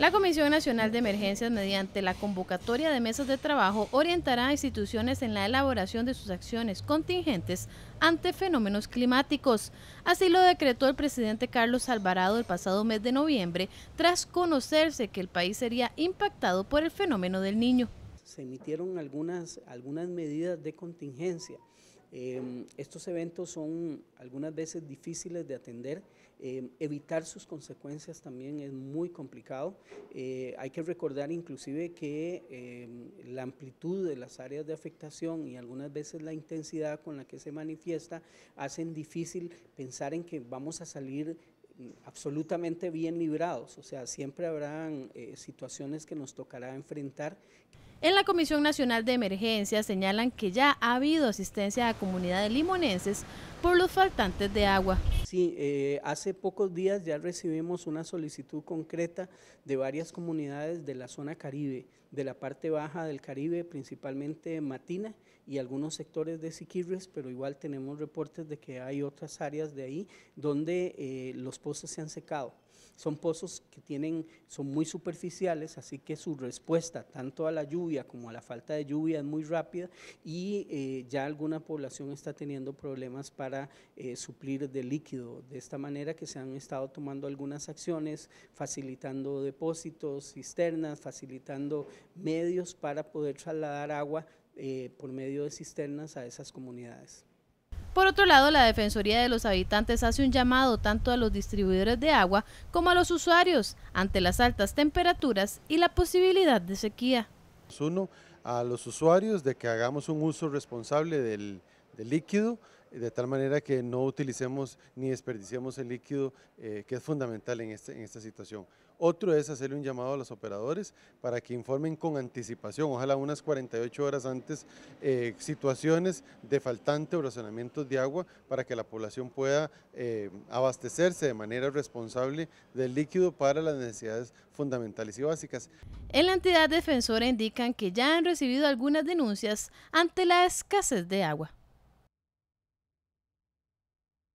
La Comisión Nacional de Emergencias, mediante la convocatoria de mesas de trabajo, orientará a instituciones en la elaboración de sus acciones contingentes ante fenómenos climáticos. Así lo decretó el presidente Carlos Alvarado el pasado mes de noviembre, tras conocerse que el país sería impactado por el fenómeno del niño. Se emitieron algunas, algunas medidas de contingencia Em, estos eventos son algunas veces difíciles de atender, em, evitar sus consecuencias también es muy complicado. Eh, hay que recordar inclusive que em, la amplitud de las áreas de afectación y algunas veces la intensidad con la que se manifiesta hacen difícil pensar en que vamos a salir absolutamente bien librados, o sea, siempre habrán eh, situaciones que nos tocará enfrentar. En la Comisión Nacional de Emergencias señalan que ya ha habido asistencia a comunidades limonenses por los faltantes de agua. Sí, eh, hace pocos días ya recibimos una solicitud concreta de varias comunidades de la zona Caribe, de la parte baja del Caribe, principalmente Matina y algunos sectores de Siquirres, pero igual tenemos reportes de que hay otras áreas de ahí donde eh, los pozos se han secado. Son pozos que tienen, son muy superficiales, así que su respuesta tanto a la lluvia como a la falta de lluvia es muy rápida y eh, ya alguna población está teniendo problemas para suplir de líquido de esta manera que se han estado tomando algunas acciones, facilitando depósitos, cisternas, facilitando medios para poder trasladar agua eh, por medio de cisternas a esas comunidades. Por otro lado, la Defensoría de los Habitantes hace un llamado tanto a los distribuidores de agua como a los usuarios ante las altas temperaturas y la posibilidad de sequía. Uno, a los usuarios de que hagamos un uso responsable del, de líquido, eh, de tal manera que no utilicemos ni desperdiciemos el líquido, eh, que es fundamental este, en, esta situación. Otro es hacerle un llamado a los operadores para que informen con anticipación, ojalá unas 48 horas antes, eh, situaciones de faltante o de agua para que la población pueda abastecerse de manera responsable del líquido para las necesidades fundamentales y básicas. En la entidad defensora indican que ya han recibido algunas denuncias ante la escasez de agua.